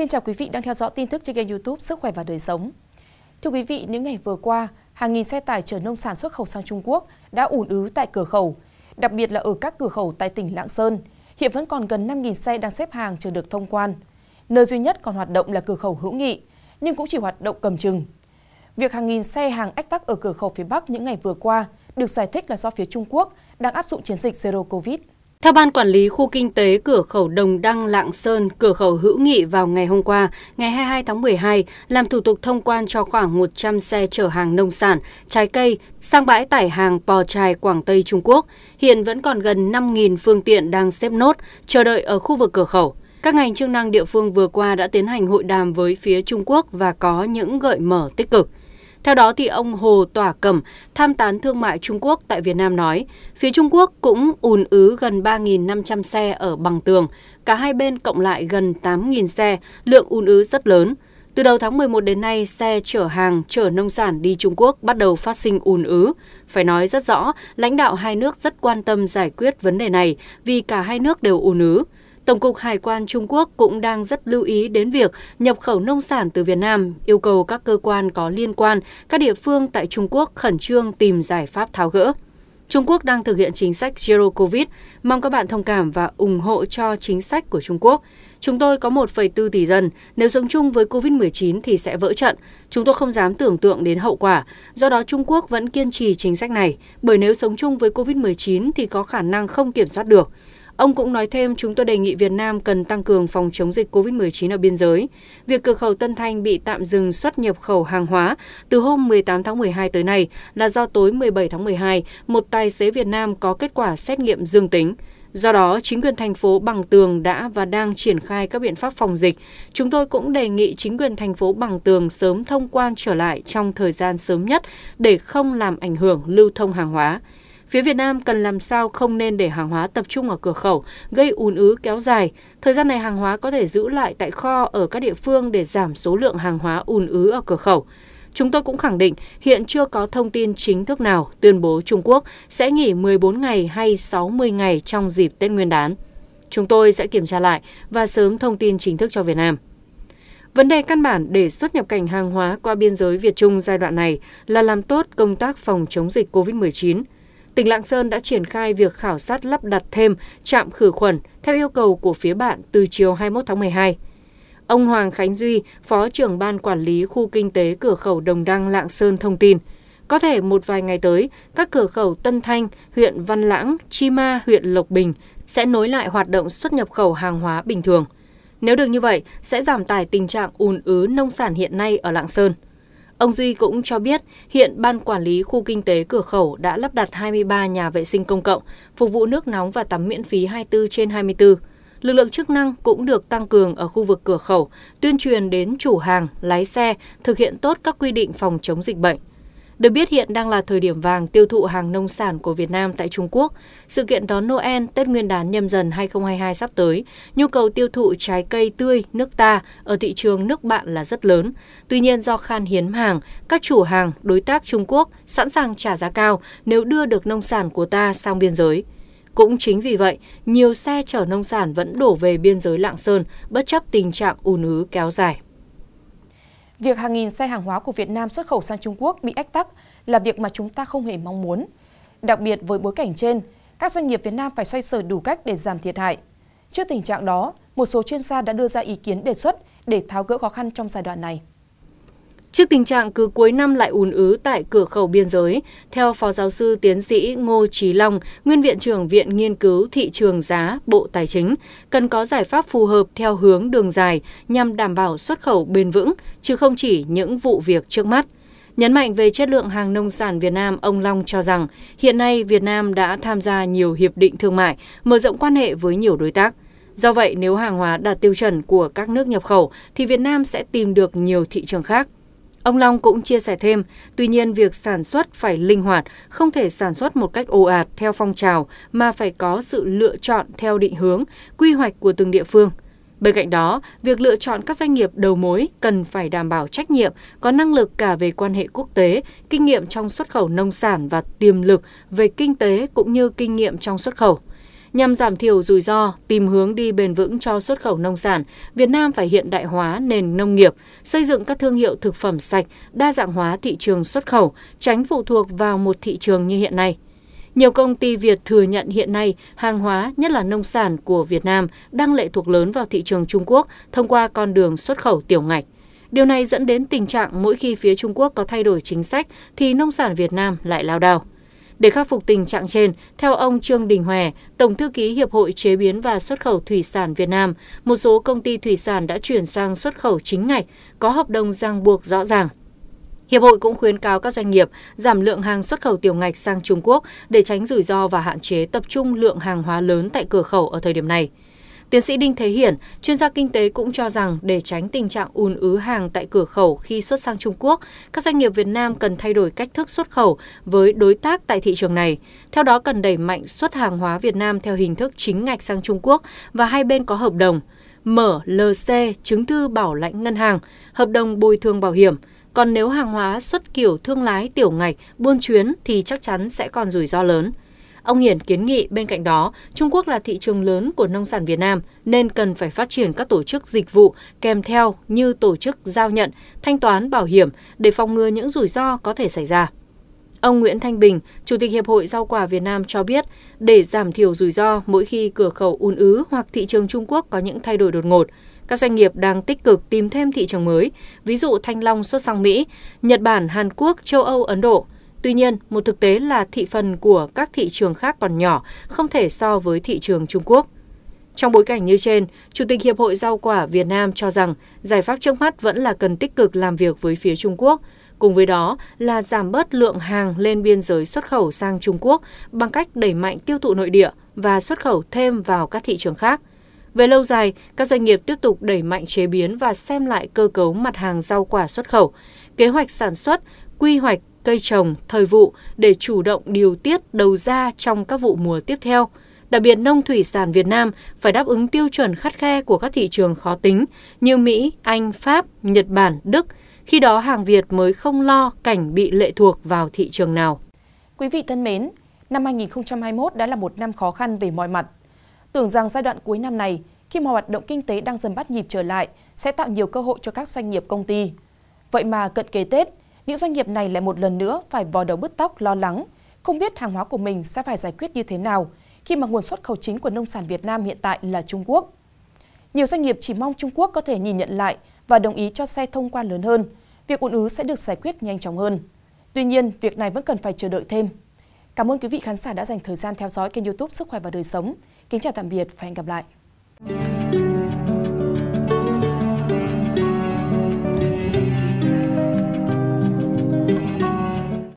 Xin chào quý vị đang theo dõi tin tức trên kênh YouTube Sức khỏe và đời sống. Thưa quý vị, những ngày vừa qua, hàng nghìn xe tải chở nông sản xuất khẩu sang Trung Quốc đã ùn ứ tại cửa khẩu, đặc biệt là ở các cửa khẩu tại tỉnh Lạng Sơn. Hiện vẫn còn gần 5.000 xe đang xếp hàng chờ được thông quan. Nơi duy nhất còn hoạt động là cửa khẩu Hữu Nghị, nhưng cũng chỉ hoạt động cầm chừng. Việc hàng nghìn xe hàng ách tắc ở cửa khẩu phía Bắc những ngày vừa qua được giải thích là do phía Trung Quốc đang áp dụng chiến dịch Zero Covid. Theo Ban Quản lý Khu Kinh tế Cửa khẩu Đồng Đăng Lạng Sơn, cửa khẩu Hữu Nghị vào ngày hôm qua, ngày 22 tháng 12, làm thủ tục thông quan cho khoảng 100 xe chở hàng nông sản, trái cây sang bãi tải hàng Pò Trài, Quảng Tây, Trung Quốc. Hiện vẫn còn gần 5.000 phương tiện đang xếp nốt, chờ đợi ở khu vực cửa khẩu. Các ngành chức năng địa phương vừa qua đã tiến hành hội đàm với phía Trung Quốc và có những gợi mở tích cực. Theo đó, thì ông Hồ Tỏa Cẩm, tham tán thương mại Trung Quốc tại Việt Nam nói, phía Trung Quốc cũng ùn ứ gần 3.500 xe ở bằng tường, cả hai bên cộng lại gần 8.000 xe, lượng ùn ứ rất lớn. Từ đầu tháng 11 đến nay, xe chở hàng, chở nông sản đi Trung Quốc bắt đầu phát sinh ùn ứ. Phải nói rất rõ, lãnh đạo hai nước rất quan tâm giải quyết vấn đề này vì cả hai nước đều ùn ứ tổng cục hải quan trung quốc cũng đang rất lưu ý đến việc nhập khẩu nông sản từ việt nam yêu cầu các cơ quan có liên quan các địa phương tại trung quốc khẩn trương tìm giải pháp tháo gỡ Trung Quốc đang thực hiện chính sách Zero Covid. Mong các bạn thông cảm và ủng hộ cho chính sách của Trung Quốc. Chúng tôi có 1,4 tỷ dân, nếu sống chung với Covid-19 thì sẽ vỡ trận. Chúng tôi không dám tưởng tượng đến hậu quả, do đó Trung Quốc vẫn kiên trì chính sách này, bởi nếu sống chung với Covid-19 thì có khả năng không kiểm soát được. Ông cũng nói thêm chúng tôi đề nghị Việt Nam cần tăng cường phòng chống dịch COVID-19 ở biên giới. Việc cửa khẩu Tân Thanh bị tạm dừng xuất nhập khẩu hàng hóa từ hôm 18 tháng 12 tới nay là do tối 17 tháng 12 một tài xế Việt Nam có kết quả xét nghiệm dương tính. Do đó, chính quyền thành phố Bằng Tường đã và đang triển khai các biện pháp phòng dịch. Chúng tôi cũng đề nghị chính quyền thành phố Bằng Tường sớm thông quan trở lại trong thời gian sớm nhất để không làm ảnh hưởng lưu thông hàng hóa phía Việt Nam cần làm sao không nên để hàng hóa tập trung ở cửa khẩu, gây ùn ứ kéo dài. Thời gian này hàng hóa có thể giữ lại tại kho ở các địa phương để giảm số lượng hàng hóa ùn ứ ở cửa khẩu. Chúng tôi cũng khẳng định hiện chưa có thông tin chính thức nào tuyên bố Trung Quốc sẽ nghỉ 14 ngày hay 60 ngày trong dịp Tết Nguyên đán. Chúng tôi sẽ kiểm tra lại và sớm thông tin chính thức cho Việt Nam. Vấn đề căn bản để xuất nhập cảnh hàng hóa qua biên giới Việt Trung giai đoạn này là làm tốt công tác phòng chống dịch COVID-19 tỉnh lạng sơn đã triển khai việc khảo sát lắp đặt thêm trạm khử khuẩn theo yêu cầu của phía bạn từ chiều 21 tháng 12. Ông Hoàng Khánh Duy, Phó trưởng Ban Quản lý Khu Kinh tế Cửa khẩu Đồng Đăng Lạng Sơn thông tin, có thể một vài ngày tới, các cửa khẩu Tân Thanh, huyện Văn Lãng, Chi Ma, huyện Lộc Bình sẽ nối lại hoạt động xuất nhập khẩu hàng hóa bình thường. Nếu được như vậy, sẽ giảm tải tình trạng ùn ứ nông sản hiện nay ở Lạng Sơn. Ông Duy cũng cho biết hiện Ban Quản lý Khu Kinh tế Cửa khẩu đã lắp đặt 23 nhà vệ sinh công cộng, phục vụ nước nóng và tắm miễn phí 24 trên 24. Lực lượng chức năng cũng được tăng cường ở khu vực cửa khẩu, tuyên truyền đến chủ hàng, lái xe thực hiện tốt các quy định phòng chống dịch bệnh. Được biết hiện đang là thời điểm vàng tiêu thụ hàng nông sản của Việt Nam tại Trung Quốc. Sự kiện đón Noel, Tết Nguyên đán nhâm dần 2022 sắp tới, nhu cầu tiêu thụ trái cây tươi nước ta ở thị trường nước bạn là rất lớn. Tuy nhiên do khan hiếm hàng, các chủ hàng, đối tác Trung Quốc sẵn sàng trả giá cao nếu đưa được nông sản của ta sang biên giới. Cũng chính vì vậy, nhiều xe chở nông sản vẫn đổ về biên giới Lạng Sơn bất chấp tình trạng ùn ứ kéo dài. Việc hàng nghìn xe hàng hóa của Việt Nam xuất khẩu sang Trung Quốc bị ách tắc là việc mà chúng ta không hề mong muốn. Đặc biệt với bối cảnh trên, các doanh nghiệp Việt Nam phải xoay sở đủ cách để giảm thiệt hại. Trước tình trạng đó, một số chuyên gia đã đưa ra ý kiến đề xuất để tháo gỡ khó khăn trong giai đoạn này. Trước tình trạng cứ cuối năm lại ùn ứ tại cửa khẩu biên giới, theo Phó Giáo sư Tiến sĩ Ngô Trí Long, Nguyên Viện trưởng Viện Nghiên cứu Thị trường Giá, Bộ Tài chính, cần có giải pháp phù hợp theo hướng đường dài nhằm đảm bảo xuất khẩu bền vững, chứ không chỉ những vụ việc trước mắt. Nhấn mạnh về chất lượng hàng nông sản Việt Nam, ông Long cho rằng hiện nay Việt Nam đã tham gia nhiều hiệp định thương mại, mở rộng quan hệ với nhiều đối tác. Do vậy, nếu hàng hóa đạt tiêu chuẩn của các nước nhập khẩu, thì Việt Nam sẽ tìm được nhiều thị trường khác Ông Long cũng chia sẻ thêm, tuy nhiên việc sản xuất phải linh hoạt, không thể sản xuất một cách ồ ạt theo phong trào mà phải có sự lựa chọn theo định hướng, quy hoạch của từng địa phương. Bên cạnh đó, việc lựa chọn các doanh nghiệp đầu mối cần phải đảm bảo trách nhiệm, có năng lực cả về quan hệ quốc tế, kinh nghiệm trong xuất khẩu nông sản và tiềm lực về kinh tế cũng như kinh nghiệm trong xuất khẩu nhằm giảm thiểu rủi ro tìm hướng đi bền vững cho xuất khẩu nông sản việt nam phải hiện đại hóa nền nông nghiệp xây dựng các thương hiệu thực phẩm sạch đa dạng hóa thị trường xuất khẩu tránh phụ thuộc vào một thị trường như hiện nay nhiều công ty Việt thừa nhận hiện nay hàng hóa, nhất là nông sản của Việt Nam đang lệ thuộc lớn vào thị trường Trung Quốc thông qua con đường xuất khẩu tiểu ngạch. Điều này dẫn đến tình trạng mỗi khi phía Trung Quốc có thay đổi chính sách thì nông sản Việt Nam lại lao đao để khắc phục tình trạng trên theo ông trương đình hòe tổng thư ký hiệp hội chế biến và xuất khẩu thủy sản việt nam một số công ty thủy sản đã chuyển sang xuất khẩu chính ngạch có hợp đồng ràng buộc rõ ràng Hiệp hội cũng khuyến cáo các doanh nghiệp giảm lượng hàng xuất khẩu tiểu ngạch sang Trung Quốc để tránh rủi ro và hạn chế tập trung lượng hàng hóa lớn tại cửa khẩu ở thời điểm này tiến sĩ đinh thế hiển chuyên gia kinh tế cũng cho rằng để tránh tình trạng ùn ứ hàng tại cửa khẩu khi xuất sang trung quốc các doanh nghiệp việt nam cần thay đổi cách thức xuất khẩu với đối tác tại thị trường này theo đó cần đẩy mạnh xuất hàng hóa việt nam theo hình thức chính ngạch sang trung quốc và hai bên có hợp đồng mở lc chứng thư bảo lãnh ngân hàng hợp đồng bồi thường bảo hiểm còn nếu hàng hóa xuất kiểu thương lái tiểu ngạch buôn chuyến thì chắc chắn sẽ còn rủi ro lớn Ông Hiển kiến nghị bên cạnh đó, Trung Quốc là thị trường lớn của nông sản Việt Nam nên cần phải phát triển các tổ chức dịch vụ kèm theo như tổ chức giao nhận, thanh toán bảo hiểm để phòng ngừa những rủi ro có thể xảy ra. Ông Nguyễn Thanh Bình, Chủ tịch Hiệp hội Rau quả Việt Nam cho biết, để giảm thiểu rủi ro mỗi khi cửa khẩu ùn ứ hoặc thị trường Trung Quốc có những thay đổi đột ngột, các doanh nghiệp đang tích cực tìm thêm thị trường mới, ví dụ Thanh Long xuất sang Mỹ, Nhật Bản, Hàn Quốc, châu Âu, Ấn Độ – Tuy nhiên, một thực tế là thị phần của các thị trường khác còn nhỏ, không thể so với thị trường Trung Quốc. Trong bối cảnh như trên, Chủ tịch Hiệp hội Rau quả Việt Nam cho rằng giải pháp trước mắt vẫn là cần tích cực làm việc với phía Trung Quốc, cùng với đó là giảm bớt lượng hàng lên biên giới xuất khẩu sang Trung Quốc bằng cách đẩy mạnh tiêu thụ nội địa và xuất khẩu thêm vào các thị trường khác. Về lâu dài, các doanh nghiệp tiếp tục đẩy mạnh chế biến và xem lại cơ cấu mặt hàng rau quả xuất khẩu, kế hoạch sản xuất, quy hoạch cây trồng, thời vụ để chủ động điều tiết đầu ra trong các vụ mùa tiếp theo. Đặc biệt nông thủy sản Việt Nam phải đáp ứng tiêu chuẩn khắt khe của các thị trường khó tính như Mỹ, Anh, Pháp, Nhật Bản, Đức. Khi đó hàng Việt mới không lo cảnh bị lệ thuộc vào thị trường nào. Quý vị thân mến, năm 2021 đã là một năm khó khăn về mọi mặt. Tưởng rằng giai đoạn cuối năm này, khi mà hoạt động kinh tế đang dần bắt nhịp trở lại, sẽ tạo nhiều cơ hội cho các doanh nghiệp công ty. Vậy mà cận kề Tết, những doanh nghiệp này lại một lần nữa phải vò đầu bứt tóc lo lắng, không biết hàng hóa của mình sẽ phải giải quyết như thế nào khi mà nguồn xuất khẩu chính của nông sản Việt Nam hiện tại là Trung Quốc. Nhiều doanh nghiệp chỉ mong Trung Quốc có thể nhìn nhận lại và đồng ý cho xe thông quan lớn hơn, việc ùn ứ sẽ được giải quyết nhanh chóng hơn. Tuy nhiên, việc này vẫn cần phải chờ đợi thêm. Cảm ơn quý vị khán giả đã dành thời gian theo dõi kênh youtube Sức khỏe và đời sống. Kính chào tạm biệt và hẹn gặp lại.